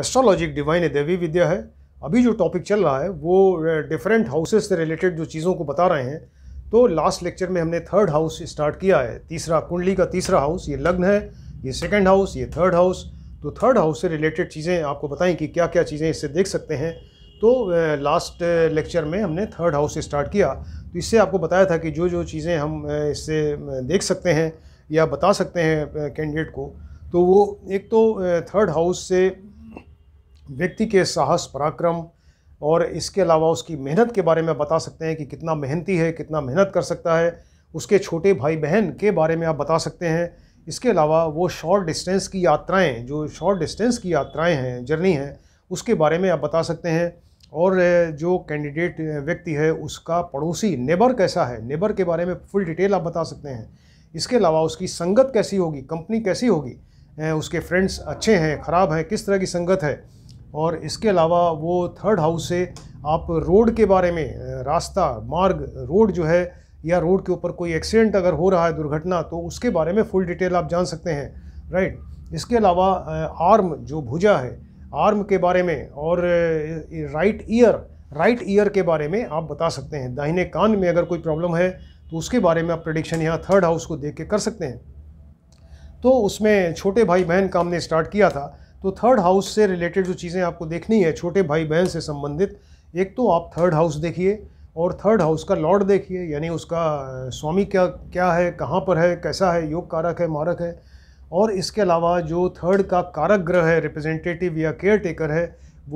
astrologic divine है देवी विद्या है अभी जो टॉपिक चल रहा है वो डिफरेंट uh, हाउसेस से रिलेटेड जो चीज़ों को बता रहे हैं तो लास्ट लेक्चर में हमने थर्ड हाउस स्टार्ट किया है तीसरा कुंडली का तीसरा हाउस ये लग्न है ये सेकेंड हाउस ये थर्ड हाउस तो थर्ड हाउस से रिलेटेड चीज़ें आपको बताएं कि क्या क्या चीज़ें इससे देख सकते हैं तो लास्ट uh, लेक्चर uh, में हमने थर्ड हाउस स्टार्ट किया तो इससे आपको बताया था कि जो जो चीज़ें हम इससे देख सकते हैं या बता सकते हैं कैंडिडेट को तो वो एक तो थर्ड हाउस से व्यक्ति के साहस पराक्रम और इसके अलावा उसकी मेहनत के बारे में बता सकते हैं कि कितना मेहनती है कितना मेहनत कर सकता है उसके छोटे भाई बहन के बारे में आप बता सकते हैं इसके अलावा वो शॉर्ट डिस्टेंस की यात्राएं जो शॉर्ट डिस्टेंस की यात्राएं हैं जर्नी हैं उसके बारे में आप बता सकते हैं और जो कैंडिडेट व्यक्ति है उसका पड़ोसी नेबर कैसा है नेबर के बारे में फुल डिटेल आप बता सकते हैं इसके अलावा उसकी संगत कैसी होगी कंपनी कैसी होगी उसके फ्रेंड्स अच्छे हैं ख़राब हैं किस तरह की संगत है और इसके अलावा वो थर्ड हाउस से आप रोड के बारे में रास्ता मार्ग रोड जो है या रोड के ऊपर कोई एक्सीडेंट अगर हो रहा है दुर्घटना तो उसके बारे में फुल डिटेल आप जान सकते हैं राइट इसके अलावा आर्म जो भुजा है आर्म के बारे में और राइट ईयर राइट ईयर के बारे में आप बता सकते हैं दाहिने कान में अगर कोई प्रॉब्लम है तो उसके बारे में आप प्रडिक्शन यहाँ थर्ड हाउस को देख के कर सकते हैं तो उसमें छोटे भाई बहन का हमने स्टार्ट किया था तो थर्ड हाउस से रिलेटेड जो चीज़ें आपको देखनी है छोटे भाई बहन से संबंधित एक तो आप थर्ड हाउस देखिए और थर्ड हाउस का लॉर्ड देखिए यानी उसका स्वामी क्या क्या है कहाँ पर है कैसा है योग कारक है मारक है और इसके अलावा जो थर्ड का कारक ग्रह है रिप्रेजेंटेटिव या केयर टेकर है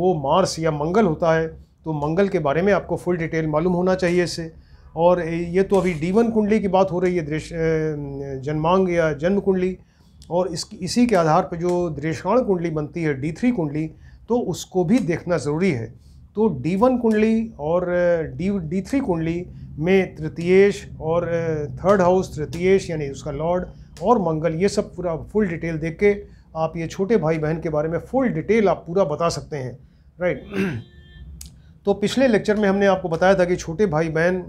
वो मार्स या मंगल होता है तो मंगल के बारे में आपको फुल डिटेल मालूम होना चाहिए इससे और ये तो अभी डीवन कुंडली की बात हो रही है दृश्य जन्मांग या जन्म कुंडली और इस इसी के आधार पर जो दृषाण कुंडली बनती है डी थ्री कुंडली तो उसको भी देखना ज़रूरी है तो डी वन कुंडली और डी डी थ्री कुंडली में तृतीयेश और थर्ड हाउस तृतीयेश यानी उसका लॉर्ड और मंगल ये सब पूरा फुल डिटेल देख के आप ये छोटे भाई बहन के बारे में फुल डिटेल आप पूरा बता सकते हैं राइट तो पिछले लेक्चर में हमने आपको बताया था कि छोटे भाई बहन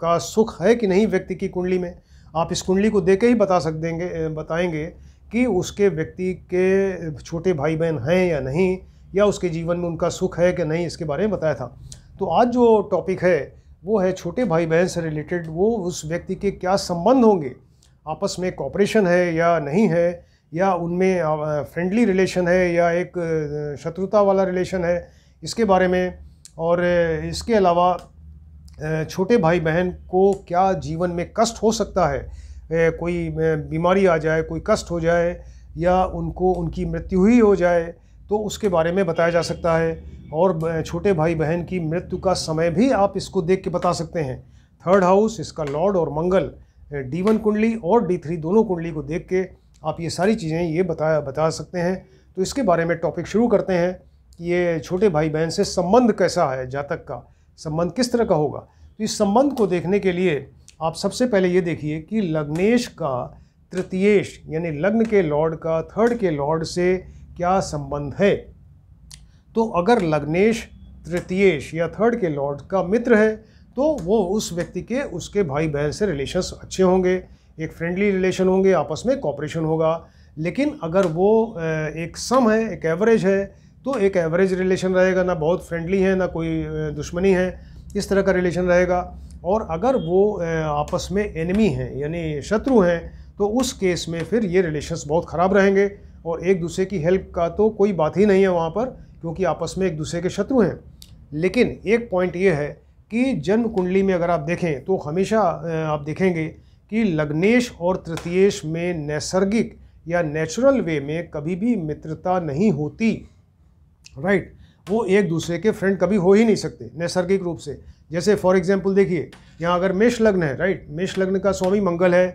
का सुख है कि नहीं व्यक्ति की कुंडली में आप इस कुंडली को देख के ही बता सक देंगे बताएंगे कि उसके व्यक्ति के छोटे भाई बहन हैं या नहीं या उसके जीवन में उनका सुख है कि नहीं इसके बारे में बताया था तो आज जो टॉपिक है वो है छोटे भाई बहन से रिलेटेड वो उस व्यक्ति के क्या संबंध होंगे आपस में कॉपरेशन है या नहीं है या उनमें फ्रेंडली रिलेशन है या एक शत्रुता वाला रिलेशन है इसके बारे में और इसके अलावा छोटे भाई बहन को क्या जीवन में कष्ट हो सकता है कोई बीमारी आ जाए कोई कष्ट हो जाए या उनको उनकी मृत्यु ही हो जाए तो उसके बारे में बताया जा सकता है और छोटे भाई बहन की मृत्यु का समय भी आप इसको देख के बता सकते हैं थर्ड हाउस इसका लॉर्ड और मंगल डी वन कुंडली और डी थ्री दोनों कुंडली को देख के आप ये सारी चीज़ें ये बता बता सकते हैं तो इसके बारे में टॉपिक शुरू करते हैं कि ये छोटे भाई बहन से संबंध कैसा है जातक का संबंध किस तरह का होगा तो इस संबंध को देखने के लिए आप सबसे पहले ये देखिए कि लग्नेश का तृतीयेश यानी लग्न के लॉर्ड का थर्ड के लॉर्ड से क्या संबंध है तो अगर लग्नेश तृतीयेश या थर्ड के लॉर्ड का मित्र है तो वो उस व्यक्ति के उसके भाई बहन से रिलेशंस अच्छे होंगे एक फ्रेंडली रिलेशन होंगे आपस में कॉपरेशन होगा लेकिन अगर वो एक सम है एक एवरेज है तो एक एवरेज रिलेशन रहेगा ना बहुत फ्रेंडली है ना कोई दुश्मनी है इस तरह का रिलेशन रहेगा और अगर वो आपस में एनिमी हैं यानी शत्रु हैं तो उस केस में फिर ये रिलेशंस बहुत ख़राब रहेंगे और एक दूसरे की हेल्प का तो कोई बात ही नहीं है वहाँ पर क्योंकि आपस में एक दूसरे के शत्रु हैं लेकिन एक पॉइंट ये है कि जन्म कुंडली में अगर आप देखें तो हमेशा आप देखेंगे कि लग्नेश और तृतीयेश में नैसर्गिक या नेचुरल वे में कभी भी मित्रता नहीं होती राइट वो एक दूसरे के फ्रेंड कभी हो ही नहीं सकते नैसर्गिक रूप से जैसे फॉर एग्जाम्पल देखिए यहाँ अगर मेष लग्न है राइट मेष लग्न का स्वामी मंगल है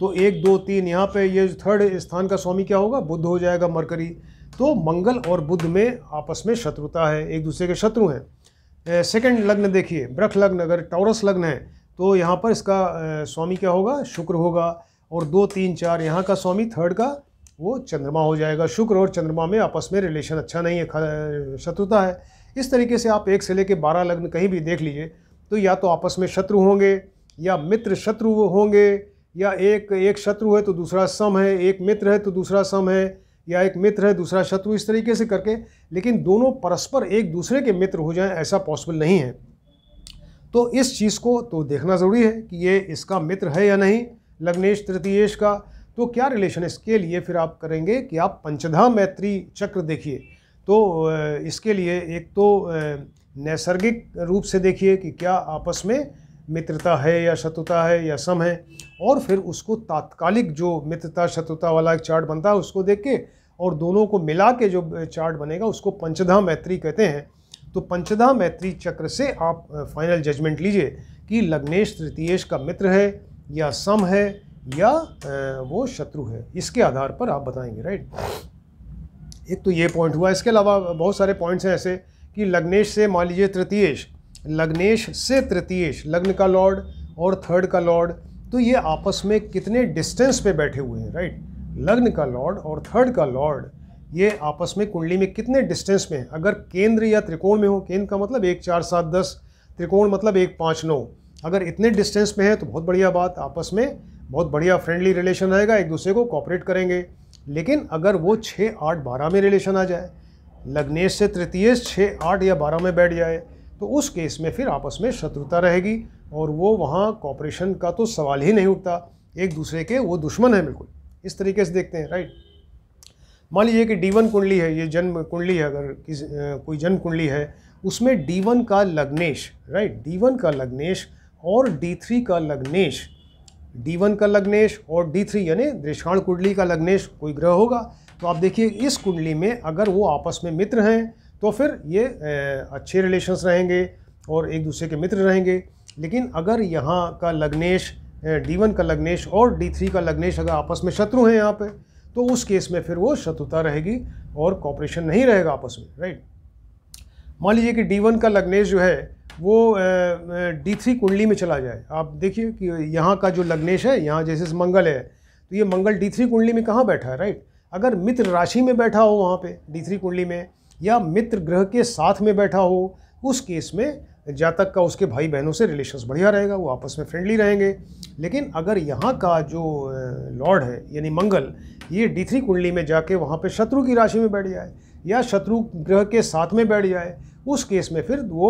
तो एक दो तीन यहाँ पे ये थर्ड स्थान का स्वामी क्या होगा बुद्ध हो जाएगा मरकरी तो मंगल और बुद्ध में आपस में शत्रुता है एक दूसरे के शत्रु हैं सेकंड लग्न देखिए ब्रख लग्न अगर टॉरस लग्न है तो यहाँ पर इसका स्वामी क्या होगा शुक्र होगा और दो तीन चार यहाँ का स्वामी थर्ड का वो चंद्रमा हो जाएगा शुक्र और चंद्रमा में आपस में रिलेशन अच्छा नहीं है शत्रुता है इस तरीके से आप एक से लेकर बारह लग्न कहीं भी देख लीजिए तो या तो आपस में शत्रु होंगे या मित्र शत्रु होंगे या एक एक शत्रु है तो दूसरा सम है एक मित्र है तो दूसरा सम है या एक मित्र है दूसरा शत्रु इस तरीके से करके लेकिन दोनों परस्पर एक दूसरे के मित्र हो जाएं ऐसा पॉसिबल नहीं है तो इस चीज़ को तो देखना ज़रूरी है कि ये इसका मित्र है या नहीं लग्नेश तृतीयेश का तो क्या रिलेशन है इसके लिए फिर आप करेंगे कि आप पंचधा मैत्री चक्र देखिए तो इसके लिए एक तो नैसर्गिक रूप से देखिए कि क्या आपस में मित्रता है या शत्रुता है या सम है और फिर उसको तात्कालिक जो मित्रता शत्रुता वाला एक चार्ट बनता है उसको देख के और दोनों को मिला के जो चार्ट बनेगा उसको पंचधा मैत्री कहते हैं तो पंचधा मैत्री चक्र से आप फाइनल जजमेंट लीजिए कि लग्नेश तृतीयेश का मित्र है या सम है या वो शत्रु है इसके आधार पर आप बताएंगे राइट एक तो ये पॉइंट हुआ इसके अलावा बहुत सारे पॉइंट्स हैं ऐसे कि लग्नेश से मान लीजिए तृतीयेश लग्नेश से तृतीयेश लग्न का लॉर्ड और थर्ड का लॉर्ड तो ये आपस में कितने डिस्टेंस पे बैठे हुए हैं राइट लग्न का लॉर्ड और थर्ड का लॉर्ड ये आपस में कुंडली में कितने डिस्टेंस में है अगर केंद्र या त्रिकोण में हो केंद्र का मतलब एक चार सात दस त्रिकोण मतलब एक पाँच नौ अगर इतने डिस्टेंस में है तो बहुत बढ़िया बात आपस में बहुत बढ़िया फ्रेंडली रिलेशन रहेगा एक दूसरे को कॉपरेट करेंगे लेकिन अगर वो छः आठ बारह में रिलेशन आ जाए लग्नेश से तृतीय छः आठ या बारह में बैठ जाए तो उस केस में फिर आपस में शत्रुता रहेगी और वो वहाँ कॉपरेशन का तो सवाल ही नहीं उठता एक दूसरे के वो दुश्मन है बिल्कुल इस तरीके से देखते हैं राइट मान लीजिए कि डी वन कुंडली है ये जन्म कुंडली है अगर किसी कोई जन्म कुंडली है उसमें डी वन का लग्नेश राइट डी वन का लग्नेश और डी थ्री का लग्नेश D1 का लग्नेश और D3 यानी दृष्काण कुंडली का लग्नेश कोई ग्रह होगा तो आप देखिए इस कुंडली में अगर वो आपस में मित्र हैं तो फिर ये अच्छे रिलेशंस रहेंगे और एक दूसरे के मित्र रहेंगे लेकिन अगर यहाँ का लग्नेश D1 का लग्नेश और D3 का लग्नेश अगर आपस में शत्रु हैं यहाँ पे तो उस केस में फिर वो शत्रुता रहेगी और कॉपरेशन नहीं रहेगा आपस में राइट मान लीजिए कि डी का लग्नेश जो है वो डी थ्री कुंडली में चला जाए आप देखिए कि यहाँ का जो लग्नेश है यहाँ जैसे मंगल है तो ये मंगल डी थ्री कुंडली में कहाँ बैठा है राइट अगर मित्र राशि में बैठा हो वहाँ पे डी थ्री कुंडली में या मित्र ग्रह के साथ में बैठा हो उस केस में जातक का उसके भाई बहनों से रिलेशंस बढ़िया रहेगा वो आपस में फ्रेंडली रहेंगे लेकिन अगर यहाँ का जो लॉर्ड है यानी मंगल ये डी थ्री कुंडली में जाके वहाँ पे शत्रु की राशि में बैठ जाए या शत्रु ग्रह के साथ में बैठ जाए उस केस में फिर वो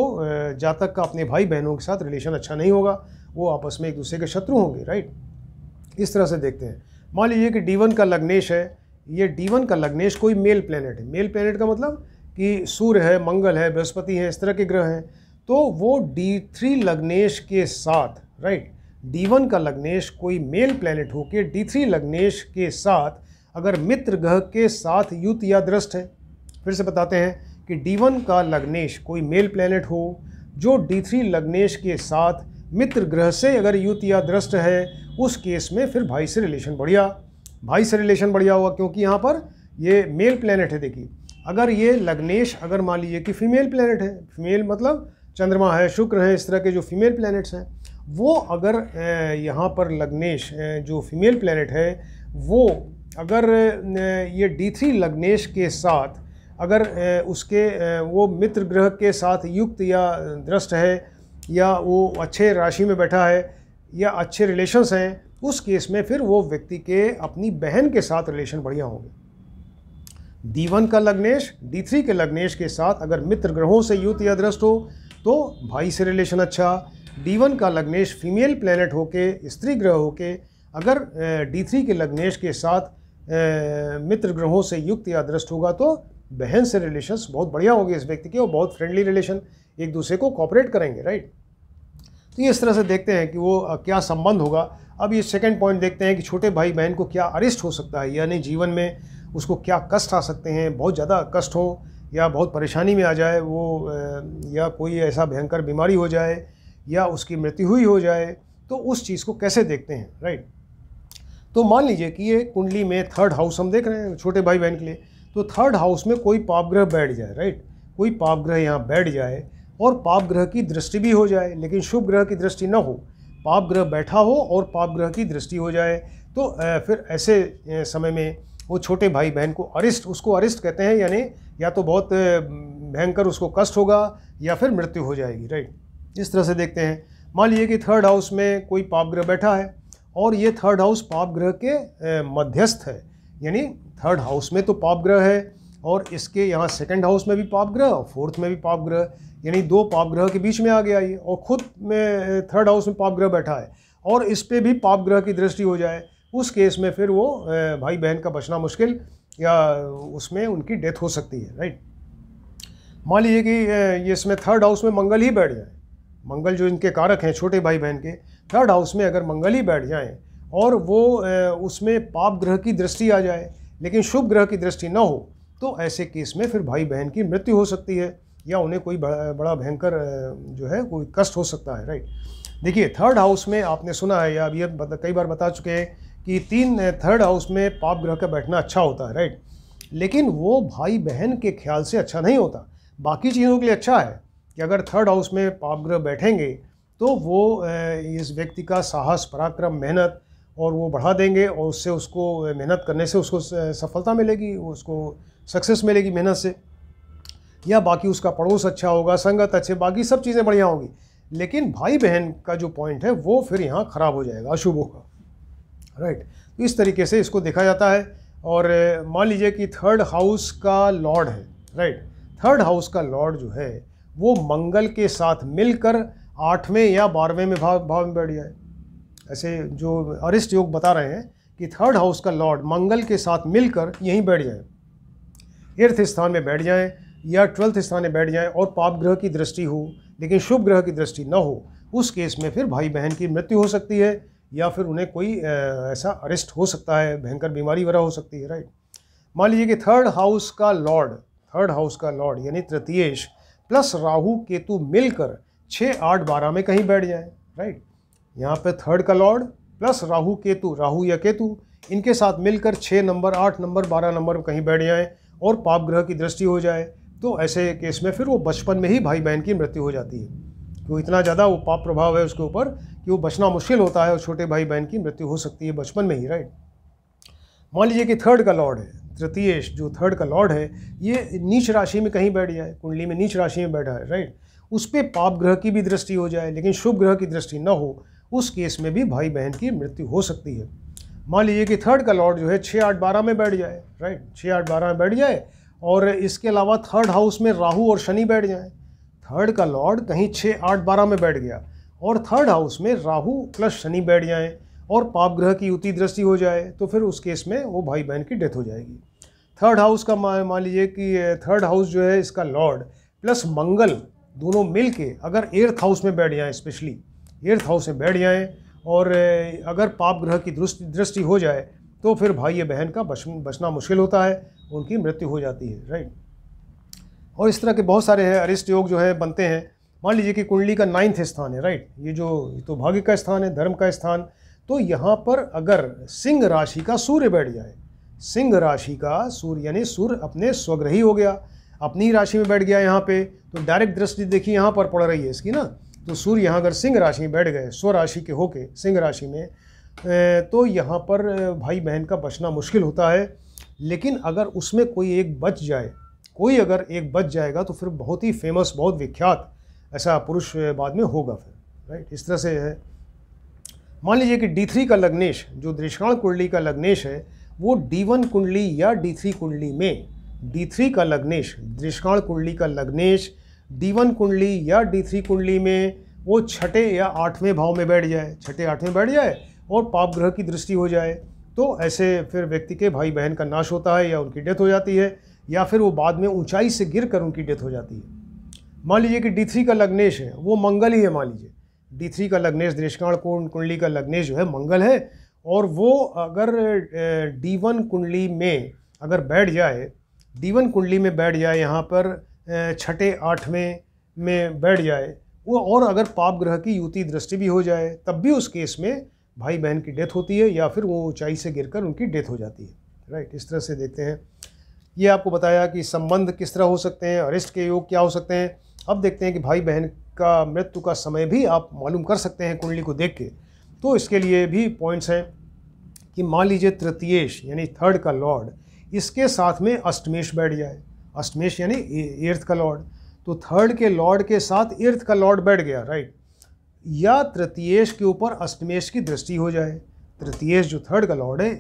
जातक का अपने भाई बहनों के साथ रिलेशन अच्छा नहीं होगा वो आपस में एक दूसरे के शत्रु होंगे राइट इस तरह से देखते हैं मान लीजिए कि डी वन का लग्नेश है ये डी वन का लग्नेश कोई मेल प्लानट है मेल प्लानट का मतलब कि सूर्य है मंगल है बृहस्पति है इस तरह के ग्रह हैं तो वो डी थ्री लग्नेश के साथ राइट डी वन का लग्नेश कोई मेल प्लैनेट होके डी थ्री लग्नेश के साथ अगर मित्र ग्रह के साथ युत या दृष्ट है फिर से बताते हैं कि D1 का लग्नेश कोई मेल प्लैनेट हो जो D3 लग्नेश के साथ मित्र ग्रह से अगर युत या दृष्ट है उस केस में फिर भाई से रिलेशन बढ़िया भाई से रिलेशन बढ़िया हुआ क्योंकि यहाँ पर ये मेल प्लैनेट है देखिए अगर ये लग्नेश अगर मान लीजिए कि फीमेल प्लैनेट है फीमेल मतलब चंद्रमा है शुक्र है इस तरह के जो फीमेल प्लैनेट्स हैं वो अगर यहाँ पर लग्नेश जो फीमेल प्लैनेट है वो अगर ये डी थ्री लग्नेश के साथ अगर उसके वो मित्र ग्रह के साथ युक्त या दृष्ट है या वो अच्छे राशि में बैठा है या अच्छे रिलेशन्स हैं उस केस में फिर वो व्यक्ति के अपनी बहन के साथ रिलेशन बढ़िया होंगे डी वन का लग्नेश डी थ्री के लग्नेश के साथ अगर मित्र ग्रहों से युक्त या दृष्ट हो तो भाई से रिलेशन अच्छा डी वन का लग्नेश फीमेल प्लेनेट होके स्त्री ग्रह होके अगर डी थ्री के लग्नेश के साथ मित्र ग्रहों से युक्त या दृष्ट होगा तो बहन से रिलेशंस बहुत बढ़िया होंगे इस व्यक्ति के और बहुत फ्रेंडली रिलेशन एक दूसरे को कॉपरेट करेंगे राइट तो ये इस तरह से देखते हैं कि वो क्या संबंध होगा अब ये सेकेंड पॉइंट देखते हैं कि छोटे भाई बहन को क्या अरिष्ट हो सकता है यानी जीवन में उसको क्या कष्ट आ सकते हैं बहुत ज़्यादा कष्ट हो या बहुत परेशानी में आ जाए वो या कोई ऐसा भयंकर बीमारी हो जाए या उसकी मृत्यु हुई हो जाए तो उस चीज़ को कैसे देखते हैं राइट तो मान लीजिए कि ये कुंडली में थर्ड हाउस हम देख रहे हैं छोटे भाई बहन के लिए तो थर्ड हाउस में कोई पाप ग्रह बैठ जाए राइट कोई पाप ग्रह यहाँ बैठ जाए और पाप ग्रह की दृष्टि भी हो जाए लेकिन शुभ ग्रह की दृष्टि न हो पाप ग्रह बैठा हो और पाप ग्रह की दृष्टि हो जाए तो फिर ऐसे समय में वो छोटे भाई बहन को अरिष्ट उसको अरिष्ट कहते हैं यानी या तो बहुत भयंकर उसको कष्ट होगा या फिर मृत्यु हो जाएगी राइट इस तरह से देखते हैं मान लीजिए कि थर्ड हाउस में कोई पाप ग्रह बैठा है और ये थर्ड हाउस पाप ग्रह के मध्यस्थ है यानी थर्ड हाउस में तो पाप ग्रह है और इसके यहाँ सेकंड हाउस में भी पाप ग्रह और फोर्थ में भी पाप ग्रह यानी दो पाप ग्रह के बीच में आ गया ये और खुद में थर्ड हाउस में पाप ग्रह बैठा है और इस पर भी पाप ग्रह की दृष्टि हो जाए उस केस में फिर वो भाई बहन का बचना मुश्किल या उसमें उनकी डेथ हो सकती है राइट मान लीजिए कि ये इसमें थर्ड हाउस में मंगल ही बैठ जाए मंगल जो इनके कारक हैं छोटे भाई बहन के थर्ड हाउस में अगर मंगल ही बैठ जाएँ और वो उसमें पाप ग्रह की दृष्टि आ जाए लेकिन शुभ ग्रह की दृष्टि न हो तो ऐसे केस में फिर भाई बहन की मृत्यु हो सकती है या उन्हें कोई बड़ा बड़ा भयंकर जो है कोई कष्ट हो सकता है राइट देखिए थर्ड हाउस में आपने सुना है या अभी कई बार बता चुके हैं कि तीन थर्ड हाउस में पाप ग्रह का बैठना अच्छा होता है राइट लेकिन वो भाई बहन के ख्याल से अच्छा नहीं होता बाकी चीज़ों के लिए अच्छा है कि अगर थर्ड हाउस में पाप ग्रह बैठेंगे तो वो इस व्यक्ति का साहस पराक्रम मेहनत और वो बढ़ा देंगे और उससे उसको मेहनत करने से उसको सफलता मिलेगी उसको सक्सेस मिलेगी मेहनत से या बाकी उसका पड़ोस अच्छा होगा संगत अच्छे बाकी सब चीज़ें बढ़िया होंगी लेकिन भाई बहन का जो पॉइंट है वो फिर यहाँ ख़राब हो जाएगा अशुभ होगा राइट तो इस तरीके से इसको देखा जाता है और मान लीजिए कि थर्ड हाउस का लॉर्ड है राइट थर्ड हाउस का लॉर्ड जो है वो मंगल के साथ मिलकर आठवें या बारहवें में भाव भाव में बैठ जाए ऐसे जो अरिष्ट योग बता रहे हैं कि थर्ड हाउस का लॉर्ड मंगल के साथ मिलकर यहीं बैठ जाए एर्थ स्थान में बैठ जाएं या ट्वेल्थ स्थान में बैठ जाएं और पाप ग्रह की दृष्टि हो लेकिन शुभ ग्रह की दृष्टि न हो उस केस में फिर भाई बहन की मृत्यु हो सकती है या फिर उन्हें कोई ऐसा अरेस्ट हो सकता है भयंकर बीमारी वगैरह हो सकती है राइट मान लीजिए कि थर्ड हाउस का लॉर्ड थर्ड हाउस का लॉर्ड यानी तृतीयेश प्लस राहु केतु मिलकर छः आठ बारह में कहीं बैठ जाए राइट यहाँ पे थर्ड का लॉर्ड प्लस राहु केतु राहु या केतु इनके साथ मिलकर छः नंबर आठ नंबर बारह नंबर कहीं बैठ जाएँ और पाप ग्रह की दृष्टि हो जाए तो ऐसे केस में फिर वो बचपन में ही भाई बहन की मृत्यु हो जाती है क्यों इतना ज़्यादा वो पाप प्रभाव है उसके ऊपर कि वो बचना मुश्किल होता है और छोटे भाई बहन की मृत्यु हो सकती है बचपन में ही राइट मान लीजिए कि थर्ड का लॉर्ड है तृतीयेश जो थर्ड का लॉर्ड है ये नीच राशि में कहीं बैठ जाए कुंडली में नीच राशि में बैठा है राइट उस पर पाप ग्रह की भी दृष्टि हो जाए लेकिन शुभ ग्रह की दृष्टि न हो उस केस में भी भाई बहन की मृत्यु हो सकती है मान लीजिए कि थर्ड का लॉर्ड जो है छः आठ बारह में बैठ जाए राइट छः आठ बारह में बैठ जाए और इसके अलावा थर्ड हाउस में राहु और शनि बैठ जाए थर्ड का लॉर्ड कहीं छः आठ बारह में बैठ गया और थर्ड हाउस में राहु प्लस शनि बैठ जाएँ और पाप ग्रह की युति दृष्टि हो जाए तो फिर उस केस में वो भाई बहन की डेथ हो जाएगी थर्ड हाउस का मान लीजिए कि थर्ड हाउस जो है इसका लॉर्ड प्लस मंगल दोनों मिल के अगर एर्थ हाउस में बैठ जाए स्पेशली एर्थ हाउस में बैठ जाएँ और अगर पाप ग्रह की दृष्टि दृष्टि हो जाए तो फिर भाई या बहन का बच बचना मुश्किल होता है उनकी मृत्यु हो जाती है राइट और इस तरह के बहुत सारे हैं अरिष्ट योग जो है बनते हैं मान लीजिए कि कुंडली का नाइन्थ स्थान है राइट ये जो तो भाग्य का स्थान है धर्म का स्थान तो यहाँ पर अगर सिंह राशि का सूर्य बैठ जाए सिंह राशि का सूर्य यानी सूर्य अपने स्वग्रही हो गया अपनी राशि में बैठ गया यहाँ पे तो डायरेक्ट दृष्टि देखिए यहाँ पर पड़ रही है इसकी ना तो सूर्य यहाँ अगर सिंह राशि में बैठ गए स्वराशि के होके सिंह राशि में तो यहाँ पर भाई बहन का बचना मुश्किल होता है लेकिन अगर उसमें कोई एक बच जाए कोई अगर एक बच जाएगा तो फिर बहुत ही फेमस बहुत विख्यात ऐसा पुरुष बाद में होगा फिर राइट इस तरह से है मान लीजिए कि डी थ्री का लग्नेश जो दृष्काण कुंडली का लग्नेश है वो डी वन कुंडली या डी थ्री कुंडली में डी थ्री का लग्नेश दृष्काण कुंडली का लग्नेश डी कुंडली या डी कुंडली में वो छठे या आठवें भाव में बैठ जाए छठे आठवें बैठ जाए और पाप ग्रह की दृष्टि हो जाए तो ऐसे फिर व्यक्ति के भाई बहन का नाश होता है या उनकी डेथ हो जाती है या फिर वो बाद में ऊंचाई से गिर कर उनकी डेथ हो जाती है मान लीजिए कि डी का लग्नेश है वो मंगल ही है मान लीजिए डी का लग्नेश दृष्काण कुंड कुंडली का लग्नेश जो है मंगल है और वो अगर डी कुंडली में अगर बैठ जाए डी कुंडली में बैठ जाए यहाँ पर छठे आठवें में बैठ जाए वो और अगर पाप ग्रह की युति दृष्टि भी हो जाए तब भी उस केस में भाई बहन की डेथ होती है या फिर वो ऊंचाई से गिरकर उनकी डेथ हो जाती है राइट इस तरह से देखते हैं ये आपको बताया कि संबंध किस तरह हो सकते हैं अरेस्ट के योग क्या हो सकते हैं अब देखते हैं कि भाई बहन का मृत्यु का समय भी आप मालूम कर सकते हैं कुंडली को देख के तो इसके लिए भी पॉइंट्स हैं कि मान लीजिए तृतीयेश यानी थर्ड का लॉर्ड इसके साथ में अष्टमेश बैठ जाए अष्टमेश यानी इर्थ का लॉर्ड तो थर्ड के लॉर्ड के साथ इर्थ का लॉर्ड बैठ गया राइट या तृतीयेश के ऊपर अष्टमेश की दृष्टि हो जाए तृतीयेश जो थर्ड का लॉर्ड है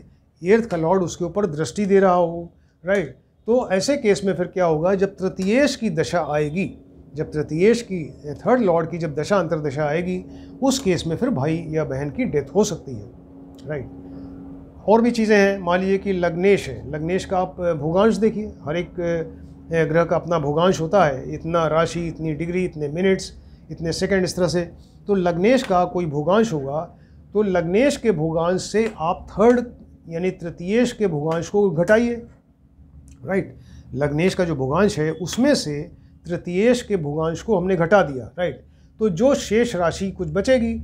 एर्थ का लॉर्ड उसके ऊपर दृष्टि दे रहा हो राइट तो ऐसे केस में फिर क्या होगा जब तृतीयेश की दशा आएगी जब तृतीयेश की थर्ड लॉर्ड की जब दशा अंतर्दशा आएगी उस केस में फिर भाई या बहन की डेथ हो सकती है राइट और भी चीज़ें हैं मान लीजिए कि लग्नेश है लग्नेश का आप भोगांश देखिए हर एक ग्रह का अपना भोगांश होता है इतना राशि इतनी डिग्री इतने मिनट्स इतने सेकंड इस तरह से तो लग्नेश का कोई भोगांश होगा तो लग्नेश के भोगांश से आप थर्ड यानी तृतीयेश के भोगांश को घटाइए राइट लग्नेश का जो भोगांश है उसमें से तृतीयेश के भोगांश को हमने घटा दिया राइट तो जो शेष राशि कुछ बचेगी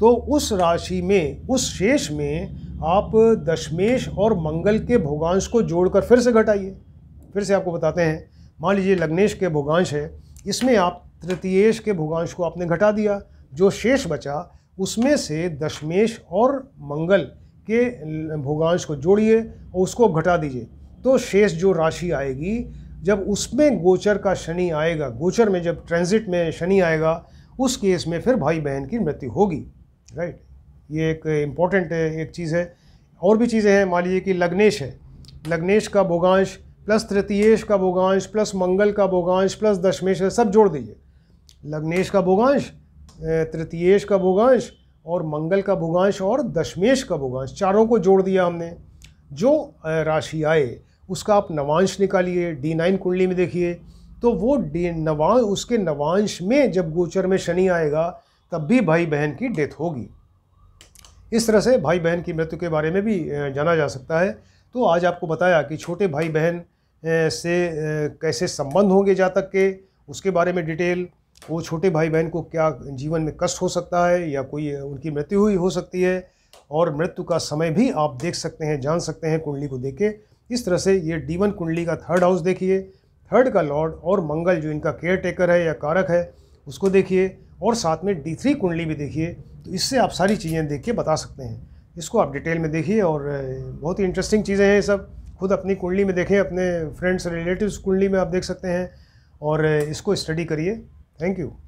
तो उस राशि में उस शेष में आप दशमेश और मंगल के भोगांश को जोड़कर फिर से घटाइए फिर से आपको बताते हैं मान लीजिए लग्नेश के भोगांश है इसमें आप तृतीयेश के भोगांश को आपने घटा दिया जो शेष बचा उसमें से दशमेश और मंगल के भोगांश को जोड़िए और उसको घटा दीजिए तो शेष जो राशि आएगी जब उसमें गोचर का शनि आएगा गोचर में जब ट्रांजिट में शनि आएगा उस केस में फिर भाई बहन की मृत्यु होगी राइट ये एक इम्पॉर्टेंट एक चीज़ है और भी चीज़ें हैं मान लीजिए कि लग्नेश है लग्नेश का भोगांश प्लस तृतीयेश का भोगांश प्लस मंगल का भोगांश प्लस दशमेश सब जोड़ दीजिए लग्नेश का भोगांश तृतीयेश का भोगांश और मंगल का भोगांश और दशमेश का भोगांश चारों को जोड़ दिया हमने जो राशि आए उसका आप नवांश निकालिए डी नाइन कुंडली में देखिए तो वो डी नवांश उसके नवांश में जब गोचर में शनि आएगा तब भी भाई बहन की डेथ होगी इस तरह से भाई बहन की मृत्यु के बारे में भी जाना जा सकता है तो आज आपको बताया कि छोटे भाई बहन से कैसे संबंध होंगे जातक के उसके बारे में डिटेल वो छोटे भाई बहन को क्या जीवन में कष्ट हो सकता है या कोई उनकी मृत्यु हुई हो सकती है और मृत्यु का समय भी आप देख सकते हैं जान सकते हैं कुंडली को देख के इस तरह से ये डीवन कुंडली का थर्ड हाउस देखिए थर्ड का लॉर्ड और मंगल जो इनका केयर टेकर है या कारक है उसको देखिए और साथ में डी थ्री कुंडली भी देखिए तो इससे आप सारी चीज़ें देख के बता सकते हैं इसको आप डिटेल में देखिए और बहुत ही इंटरेस्टिंग चीज़ें हैं ये सब खुद अपनी कुंडली में देखें अपने फ्रेंड्स रिलेटिव्स कुंडली में आप देख सकते हैं और इसको स्टडी करिए थैंक यू